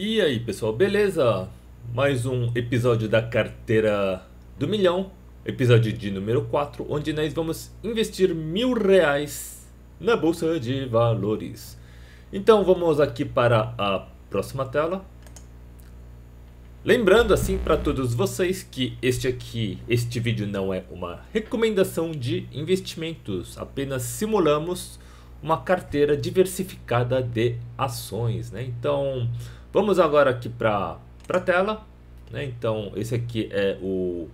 E aí pessoal, beleza? Mais um episódio da Carteira do Milhão, episódio de número 4, onde nós vamos investir mil reais na Bolsa de Valores. Então vamos aqui para a próxima tela. Lembrando assim para todos vocês que este aqui, este vídeo não é uma recomendação de investimentos, apenas simulamos uma carteira diversificada de ações, né? Então, Vamos agora aqui para a tela. Né? Então, esse aqui é o,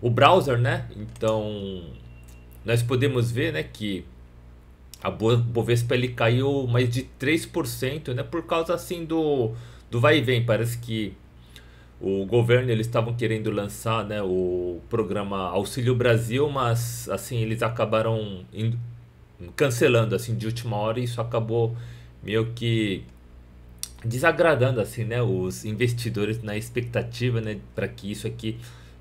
o browser, né? Então, nós podemos ver né, que a Bovespa ele caiu mais de 3%, né? Por causa assim do, do vai e vem. Parece que o governo eles estavam querendo lançar né, o programa Auxílio Brasil, mas assim eles acabaram cancelando assim de última hora e isso acabou meio que desagradando assim, né, os investidores na expectativa, né, para que isso aqui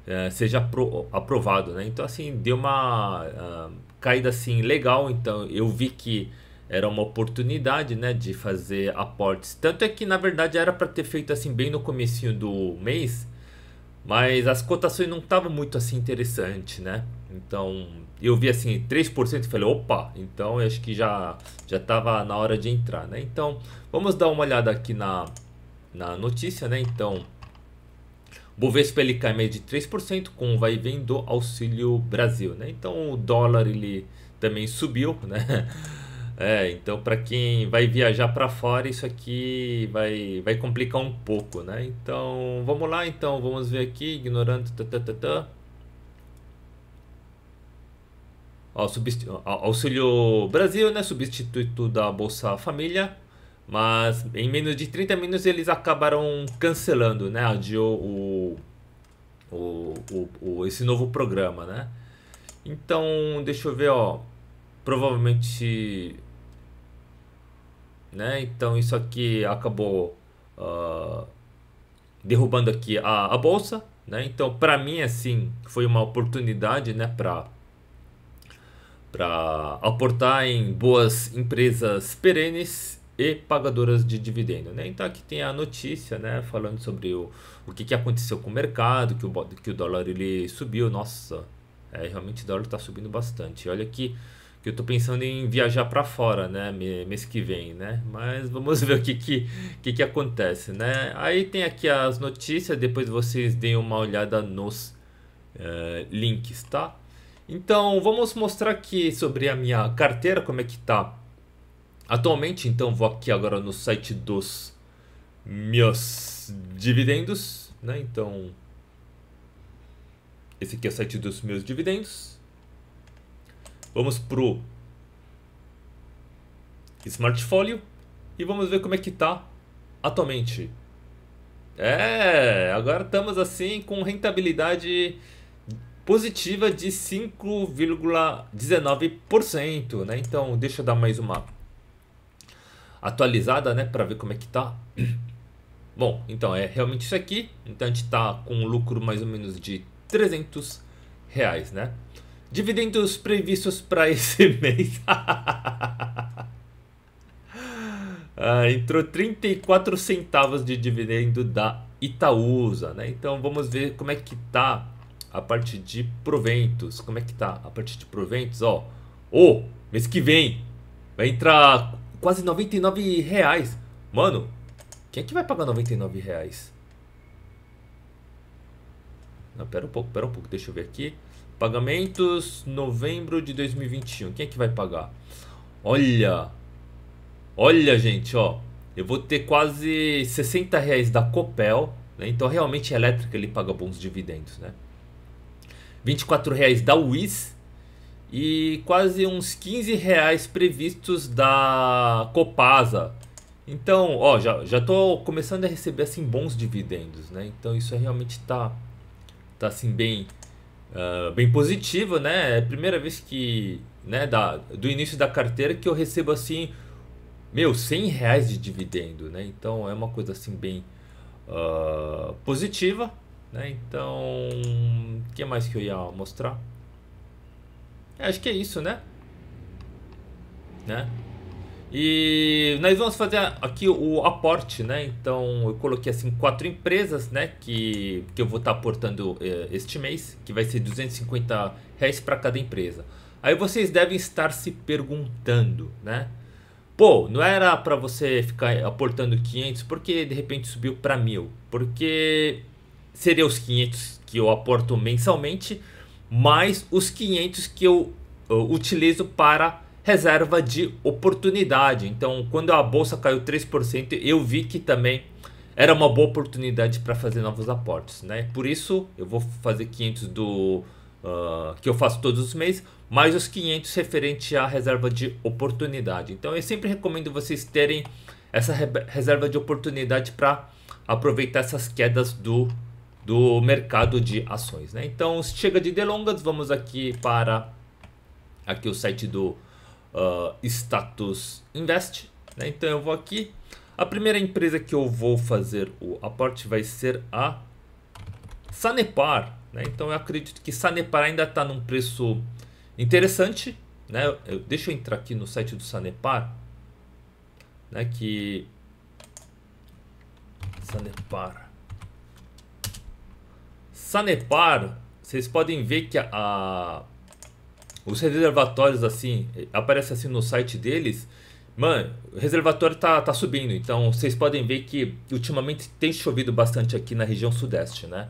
uh, seja apro aprovado, né? Então assim deu uma uh, caída assim legal. Então eu vi que era uma oportunidade, né, de fazer aportes. Tanto é que na verdade era para ter feito assim bem no comecinho do mês, mas as cotações não estavam muito assim interessante, né? Então, eu vi assim 3% e falei, opa, então eu acho que já já estava na hora de entrar, né? Então, vamos dar uma olhada aqui na, na notícia, né? Então, Bovespa ele cai meio de 3% com vai vendo auxílio Brasil, né? Então, o dólar ele também subiu, né? É, então para quem vai viajar para fora, isso aqui vai, vai complicar um pouco, né? Então, vamos lá então, vamos ver aqui, ignorando tatatata. Ó, substitu... auxílio Brasil, né, substituto da Bolsa Família, mas em menos de 30 minutos eles acabaram cancelando, né, adiou o, o, o, o esse novo programa, né? Então, deixa eu ver, ó, provavelmente né? Então isso aqui acabou uh, derrubando aqui a, a bolsa, né? Então para mim assim foi uma oportunidade, né? Para para aportar em boas empresas perenes e pagadoras de dividendo, né? Então aqui tem a notícia, né? Falando sobre o, o que, que aconteceu com o mercado, que o, que o dólar ele subiu, nossa, é, realmente o dólar está subindo bastante. Olha aqui que eu tô pensando em viajar para fora, né, mês que vem, né? Mas vamos ver o que que, que que acontece, né? Aí tem aqui as notícias, depois vocês deem uma olhada nos uh, links, tá? Então, vamos mostrar aqui sobre a minha carteira, como é que tá. Atualmente, então, vou aqui agora no site dos meus dividendos, né? Então, esse aqui é o site dos meus dividendos. Vamos pro Smartfolio e vamos ver como é que tá atualmente. É, agora estamos assim com rentabilidade positiva de 5,19%, né? Então, deixa eu dar mais uma atualizada, né, para ver como é que tá. Bom, então é realmente isso aqui. Então a gente tá com um lucro mais ou menos de 300 reais, né? Dividendos previstos para esse mês. ah, entrou 34 centavos de dividendo da Itaúsa, né? Então vamos ver como é que tá a parte de proventos. Como é que tá a parte de proventos, ó? Ô, oh, mês que vem vai entrar quase 99 reais. Mano, quem é que vai pagar 99 reais? Não, pera um pouco, pera um pouco, deixa eu ver aqui. Pagamentos novembro de 2021. Quem é que vai pagar? Olha! Olha, gente, ó. Eu vou ter quase 60 reais da Copel. Né? Então, realmente, a é elétrica ele paga bons dividendos, né? 24 reais da Wiz. E quase uns 15 reais previstos da Copasa. Então, ó, já, já tô começando a receber, assim, bons dividendos, né? Então, isso realmente tá tá assim bem uh, bem positivo, né? É a primeira vez que, né, da, do início da carteira que eu recebo assim, meu, 100 reais de dividendo, né? Então é uma coisa assim bem uh, positiva, né? Então, o que mais que eu ia mostrar? Eu acho que é isso, né? Né? E nós vamos fazer aqui o aporte, né? Então eu coloquei assim quatro empresas, né? Que, que eu vou estar tá aportando eh, este mês, que vai ser 250 reais para cada empresa. Aí vocês devem estar se perguntando, né? Pô, não era para você ficar aportando 500 porque de repente subiu para mil? Porque seria os 500 que eu aporto mensalmente, mais os 500 que eu, eu eh, utilizo para reserva de oportunidade. Então, quando a bolsa caiu 3%, eu vi que também era uma boa oportunidade para fazer novos aportes, né? Por isso, eu vou fazer 500 do uh, que eu faço todos os meses, mais os 500 referente à reserva de oportunidade. Então, eu sempre recomendo vocês terem essa re reserva de oportunidade para aproveitar essas quedas do do mercado de ações, né? Então, chega de delongas, vamos aqui para aqui o site do uh, status invest. Né? Então eu vou aqui. A primeira empresa que eu vou fazer o aporte vai ser a Sanepar. Né? Então eu acredito que Sanepar ainda está num preço interessante. Né? Eu, eu, deixa eu entrar aqui no site do Sanepar. Né? Que Sanepar. Sanepar, vocês podem ver que a, a os reservatórios, assim, aparece assim no site deles. Mano, o reservatório tá, tá subindo, então vocês podem ver que ultimamente tem chovido bastante aqui na região sudeste, né?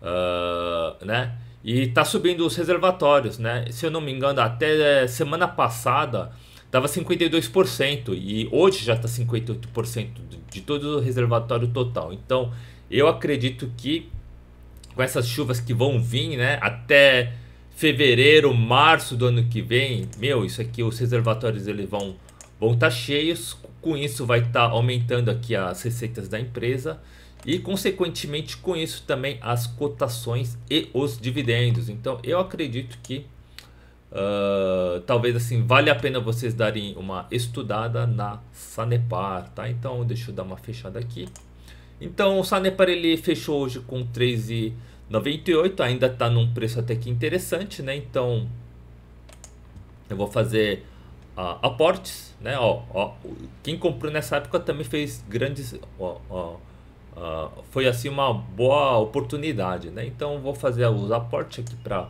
Uh, né? E tá subindo os reservatórios, né? Se eu não me engano, até semana passada tava 52% e hoje já tá 58% de todo o reservatório total. Então, eu acredito que com essas chuvas que vão vir, né, até fevereiro, março do ano que vem, meu, isso aqui, os reservatórios eles vão vão estar tá cheios, com isso vai estar tá aumentando aqui as receitas da empresa e consequentemente com isso também as cotações e os dividendos. Então eu acredito que uh, talvez assim vale a pena vocês darem uma estudada na Sanepar, tá? Então deixa eu dar uma fechada aqui. Então o Sanepar ele fechou hoje com 13 98 ainda está num preço até que interessante, né? Então eu vou fazer uh, aportes, né? Ó, ó, quem comprou nessa época também fez grandes, ó, ó, uh, foi assim uma boa oportunidade, né? Então vou fazer os aportes aqui para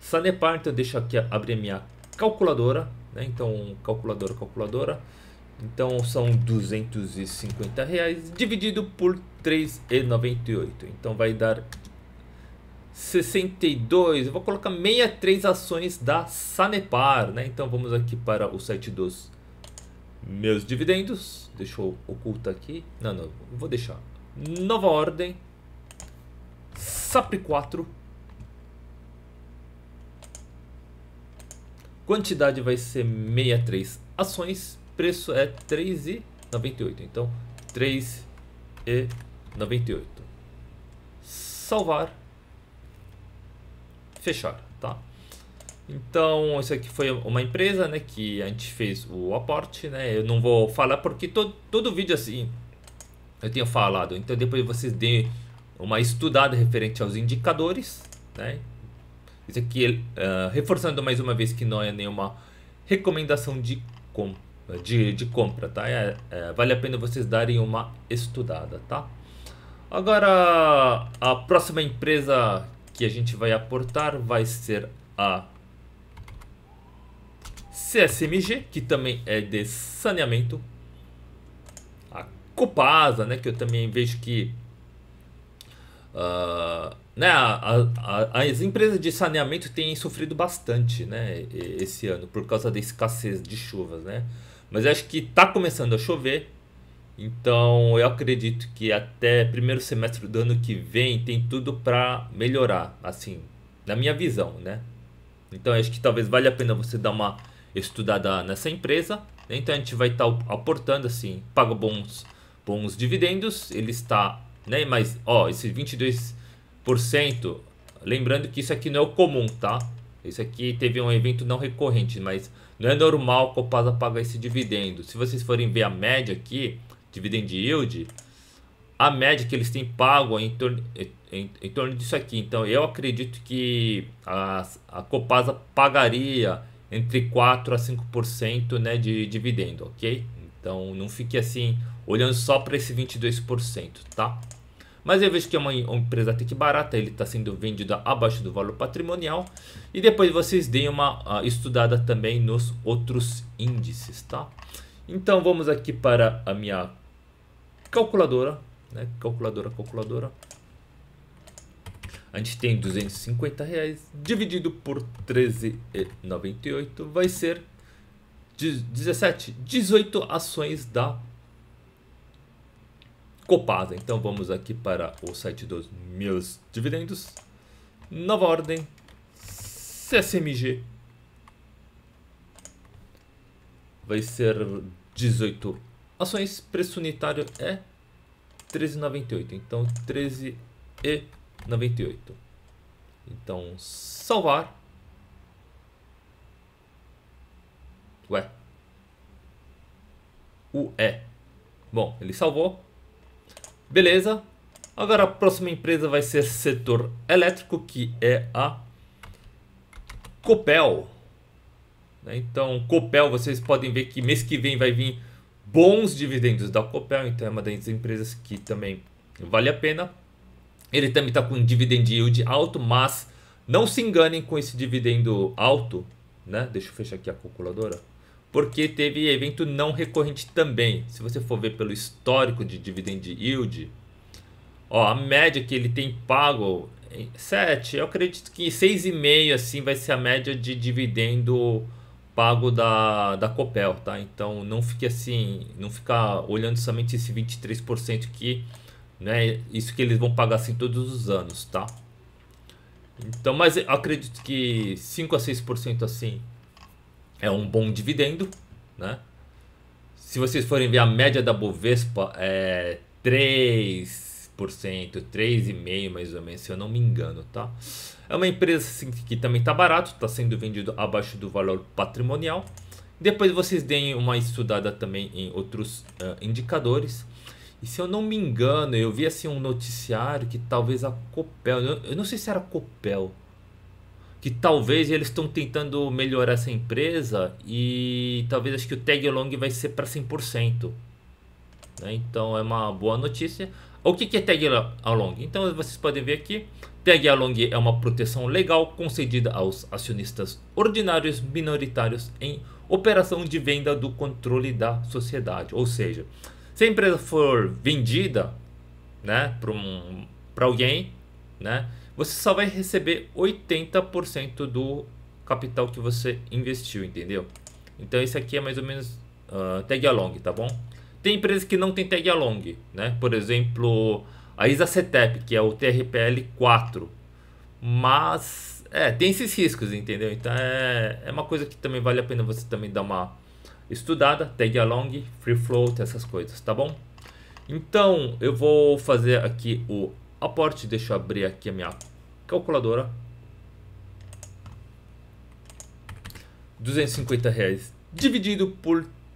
Sanepar, então deixa aqui abrir minha calculadora, né? Então calculadora, calculadora. Então são 250 reais dividido por 3,98. Então vai dar 62, eu vou colocar 63 ações da Sanepar, né? Então vamos aqui para o site dos meus dividendos. Deixa eu ocultar aqui. Não, não, vou deixar. Nova ordem. SAP 4. Quantidade vai ser 63 ações. Preço é 3,98. Então, 3,98. Salvar fecharam, tá? Então, isso aqui foi uma empresa, né, que a gente fez o aporte, né? Eu não vou falar porque todo, todo vídeo assim eu tenho falado. Então, depois vocês deem uma estudada referente aos indicadores, né? Isso aqui, uh, reforçando mais uma vez que não é nenhuma recomendação de compra. De, de, compra, tá? É, é, vale a pena vocês darem uma estudada, tá? Agora, a próxima empresa que a gente vai aportar vai ser a CSMG, que também é de saneamento. A Copasa, né, que eu também vejo que... Uh, né, a, a, as empresas de saneamento têm sofrido bastante né, esse ano, por causa da escassez de chuvas. Né? Mas acho que está começando a chover, então eu acredito que até primeiro semestre do ano que vem tem tudo para melhorar, assim, na minha visão, né? Então acho que talvez valha a pena você dar uma estudada nessa empresa. Né? Então a gente vai estar tá aportando assim, paga bons bons dividendos, ele está, né, mas ó, esse 22%, lembrando que isso aqui não é o comum, tá? Isso aqui teve um evento não recorrente, mas não é normal o Copasa pagar esse dividendo. Se vocês forem ver a média aqui, dividend yield, a média que eles têm pago é em torno, é, é em, em torno disso aqui. Então eu acredito que a, a Copasa pagaria entre 4 a 5% né, de dividendo, ok? Então não fique assim olhando só para esse 22%, tá? Mas eu vejo que é uma, uma empresa até que barata, ele está sendo vendido abaixo do valor patrimonial. E depois vocês deem uma uh, estudada também nos outros índices, tá? Então vamos aqui para a minha calculadora, né? Calculadora, calculadora. A gente tem 250 reais dividido por 13,98 vai ser 17, 18 ações da Copasa. Então vamos aqui para o site dos meus dividendos. Nova ordem, CSMG vai ser 18 ações. Ações, preço unitário é 13,98. Então, 13,98. Então, salvar. Ué. O é. Bom, ele salvou. Beleza. Agora a próxima empresa vai ser setor elétrico, que é a Copel. Né, então, Copel, vocês podem ver que mês que vem vai vir bons dividendos da Copel, então é uma das empresas que também vale a pena. Ele também está com um dividend yield alto, mas não se enganem com esse dividendo alto, né? Deixa eu fechar aqui a calculadora. Porque teve evento não recorrente também. Se você for ver pelo histórico de dividend yield, ó, a média que ele tem pago 7, eu acredito que 6,5 assim vai ser a média de dividendo pago da, da Copel, tá? Então não fique assim, não ficar olhando somente esse 23% que né, isso que eles vão pagar assim todos os anos, tá? Então, mas acredito que 5 a 6% assim é um bom dividendo, né? Se vocês forem ver a média da Bovespa é 3 e 3,5% mais ou menos, se eu não me engano, tá? É uma empresa assim, que também está barato, está sendo vendido abaixo do valor patrimonial. Depois vocês deem uma estudada também em outros uh, indicadores. E se eu não me engano, eu vi assim um noticiário que talvez a Copel, eu, não sei se era Copel, que talvez eles estão tentando melhorar essa empresa e talvez acho que o tag along vai ser para 100%. Né? Então é uma boa notícia. O que é tag along? Então vocês podem ver aqui, tag along é uma proteção legal concedida aos acionistas ordinários minoritários em operação de venda do controle da sociedade. Ou seja, se a empresa for vendida né, para um, alguém, né, você só vai receber 80% do capital que você investiu, entendeu? Então esse aqui é mais ou menos uh, tag along, tá bom? Tem empresas que não tem tag along, né? Por exemplo, a ISACETEP, que é o TRPL 4. Mas é, tem esses riscos, entendeu? Então é, é uma coisa que também vale a pena você também dar uma estudada, tag along, free float, essas coisas, tá bom? Então eu vou fazer aqui o aporte, deixa eu abrir aqui a minha calculadora. 250 reais dividido por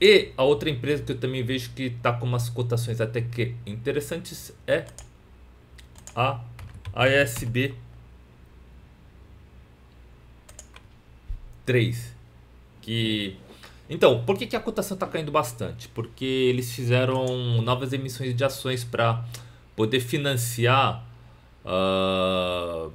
E a outra empresa que eu também vejo que está com umas cotações até que interessantes é a ASB 3. Que... Então, por que, que a cotação está caindo bastante? Porque eles fizeram novas emissões de ações para poder financiar uh,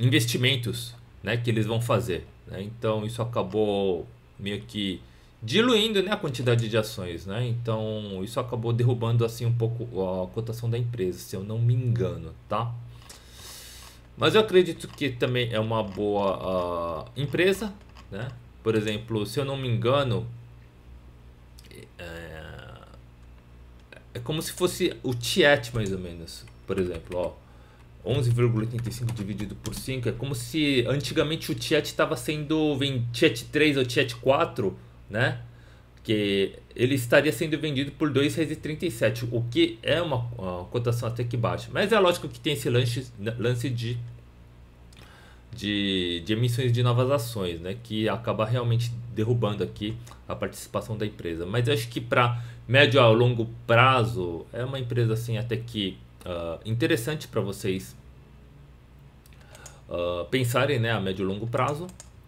investimentos né, que eles vão fazer. Né? Então, isso acabou meio que diluindo né, a quantidade de ações, né? Então isso acabou derrubando assim um pouco a cotação da empresa, se eu não me engano, tá? Mas eu acredito que também é uma boa uh, empresa, né? Por exemplo, se eu não me engano, é, é como se fosse o Tiet mais ou menos, por exemplo, ó. 11,85 dividido por 5 é como se antigamente o Tiet estava sendo vem Tiet 3 ou Tiet 4 né? Que ele estaria sendo vendido por R$ 2,37, o que é uma, uma, cotação até que baixa. Mas é lógico que tem esse lance, né, lance de, de, de emissões de novas ações, né? Que acaba realmente derrubando aqui a participação da empresa. Mas acho que para médio a longo prazo é uma empresa assim até que uh, interessante para vocês uh, pensarem, né? A médio e longo prazo,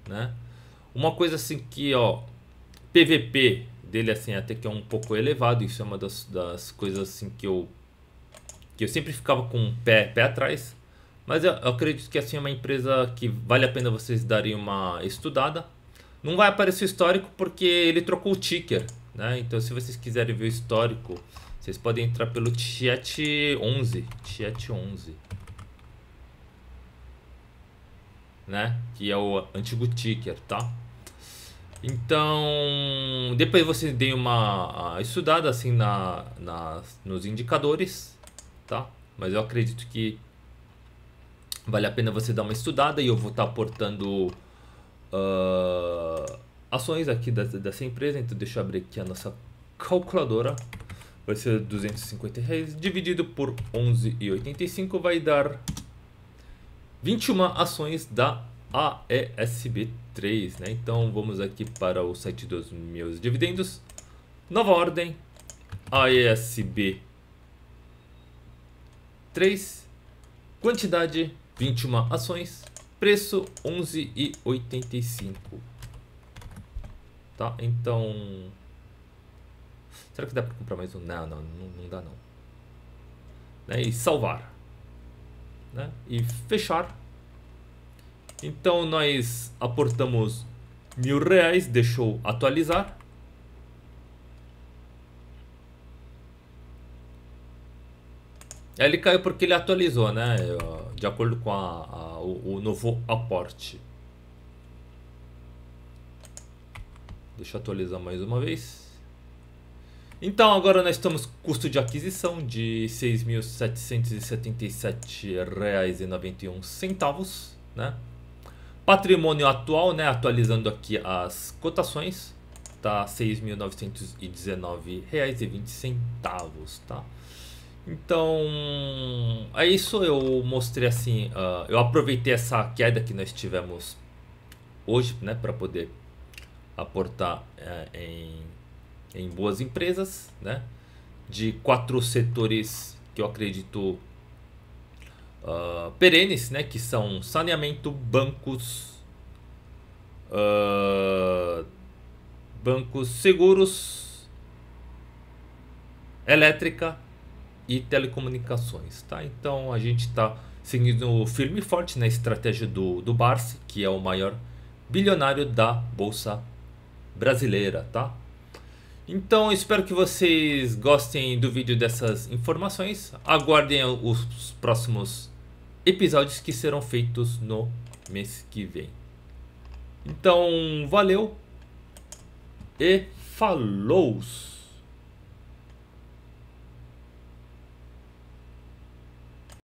né? Uma coisa assim que ó, PVP dele assim até que é um pouco elevado, isso é uma das, das coisas assim que eu que eu sempre ficava com o pé, pé atrás, mas eu, eu, acredito que assim é uma empresa que vale a pena vocês darem uma estudada. Não vai aparecer o histórico porque ele trocou o ticker, né? Então se vocês quiserem ver o histórico, vocês podem entrar pelo chat 11, chat 11. Né? Que é o antigo ticker, tá? Então, depois você dê uma estudada assim na, na, nos indicadores, tá? Mas eu acredito que vale a pena você dar uma estudada e eu vou estar tá aportando uh, ações aqui dessa, dessa empresa. Então, deixa eu abrir aqui a nossa calculadora. Vai ser 250 reais dividido por 11,85 vai dar 21 ações da AESB3, né? Então vamos aqui para o site dos meus dividendos. Nova ordem, AESB 3, quantidade 21 ações, preço 11,85. Tá? Então Será que dá para comprar mais um? Não, não, não, dá não. Né? E salvar. Né? E fechar então nós aportamos mil reais, deixou atualizar. Ele caiu porque ele atualizou, né? De acordo com a, a, o, o novo aporte. Deixa eu atualizar mais uma vez. Então agora nós estamos custo de aquisição de R$ 6.777,91, né? Patrimônio atual, né? Atualizando aqui as cotações, tá R$ 6.919,20, tá? Então, é isso. Eu mostrei assim, uh, eu aproveitei essa queda que nós tivemos hoje, né, para poder aportar uh, em, em boas empresas, né, de quatro setores que eu acredito uh, perenes, né, que são saneamento, bancos, uh, bancos seguros, elétrica e telecomunicações. Tá? Então a gente está seguindo firme e forte na estratégia do, do Barsi, que é o maior bilionário da Bolsa Brasileira. Tá? Então espero que vocês gostem do vídeo dessas informações. Aguardem os próximos episódios que serão feitos no mês que vem. Então, valeu e falou!